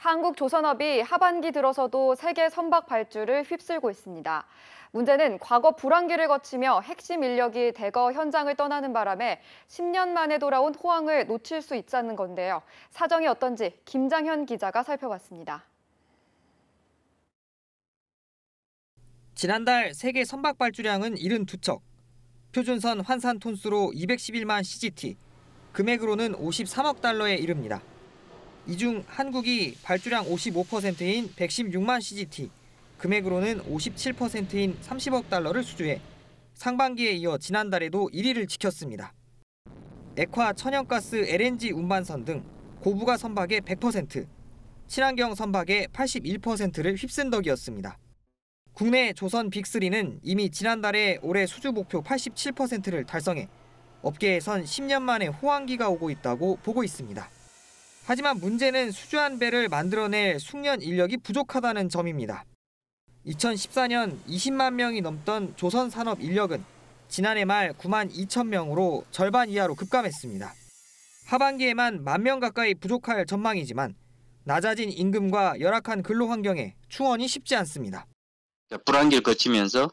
한국조선업이 하반기 들어서도 세계 선박 발주를 휩쓸고 있습니다. 문제는 과거 불황기를 거치며 핵심 인력이 대거 현장을 떠나는 바람에 10년 만에 돌아온 호황을 놓칠 수 있다는 건데요. 사정이 어떤지 김장현 기자가 살펴봤습니다. 지난달 세계 선박 발주량은 72척, 표준선 환산 톤수로 211만 CGT, 금액으로는 53억 달러에 이릅니다. 이중 한국이 발주량 55%인 116만 CGT, 금액으로는 57%인 30억 달러를 수주해 상반기에 이어 지난달에도 1위를 지켰습니다. 액화 천연가스 LNG 운반선 등 고부가 선박의 100%, 친환경 선박의 81%를 휩쓴 덕이었습니다. 국내 조선 빅3는 이미 지난달에 올해 수주 목표 87%를 달성해 업계에선 10년 만에 호황기가 오고 있다고 보고 있습니다. 하지만 문제는 수주한 배를 만들어낼 숙련 인력이 부족하다는 점입니다. 2014년 20만 명이 넘던 조선 산업 인력은 지난해 말 9만 2천 명으로 절반 이하로 급감했습니다. 하반기에만 만 명 가까이 부족할 전망이지만 낮아진 임금과 열악한 근로 환경에 충원이 쉽지 않습니다. 불안기를 거치면서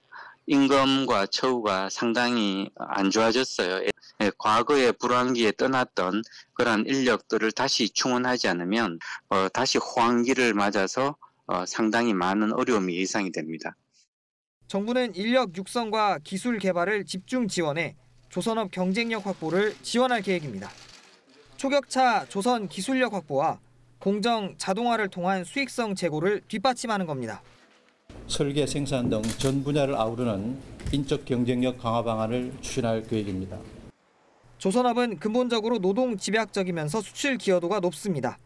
임금과 처우가 상당히 안 좋아졌어요. 예, 과거의 불황기에 떠났던 그러한 인력들을 다시 충원하지 않으면 어, 다시 호황기를 맞아서 어, 상당히 많은 어려움이 예상이 됩니다. 정부는 인력 육성과 기술 개발을 집중 지원해 조선업 경쟁력 확보를 지원할 계획입니다. 초격차 조선 기술력 확보와 공정 자동화를 통한 수익성 제고를 뒷받침하는 겁니다. 설계, 생산 등 전 분야를 아우르는 인적 경쟁력 강화 방안을 추진할 계획입니다. 조선업은 근본적으로 노동 집약적이면서 수출 기여도가 높습니다.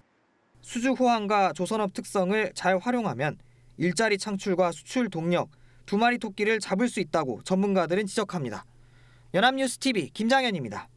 수주 호황과 조선업 특성을 잘 활용하면 일자리 창출과 수출 동력 두 마리 토끼를 잡을 수 있다고 전문가들은 지적합니다. 연합뉴스 TV 김장현입니다.